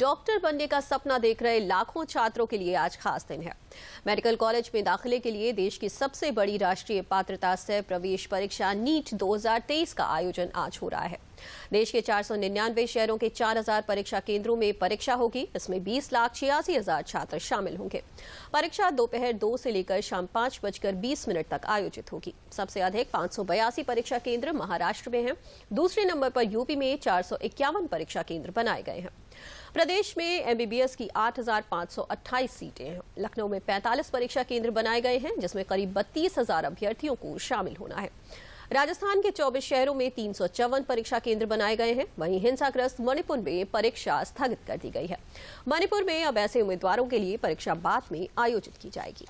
doctor बनने का सपना देख रहे लाखों छात्रों के लिए आज खास दिन है मेडिकल कॉलेज में दाखिले के लिए देश की सबसे बड़ी राष्ट्रीय पात्रता सह प्रवेश परीक्षा नीट 2023 का आयोजन आज हो रहा है देश के 499 शहरों के 4000 परीक्षा केंद्रों में परीक्षा होगी इसमें बीस लाख छियासी हजार छात्र शामिल होंगे परीक्षा दोपहर दो से लेकर शाम पांच बजकर बीस मिनट तक आयोजित होगी सबसे अधिक पांच परीक्षा केंद्र महाराष्ट्र में है दूसरे नंबर पर यूपी में चार परीक्षा केंद्र बनाए गए हैं प्रदेश में एमबीबीएस की 8,528 सीटें हैं लखनऊ में 45 परीक्षा केंद्र बनाए गए हैं जिसमें करीब बत्तीस अभ्यर्थियों को शामिल होना है राजस्थान के 24 शहरों में तीन परीक्षा केंद्र बनाए गए हैं वहीं हिंसाग्रस्त मणिपुर में परीक्षा स्थगित कर दी गई है मणिपुर में अब ऐसे उम्मीदवारों के लिए परीक्षा बाद में आयोजित की जाएगी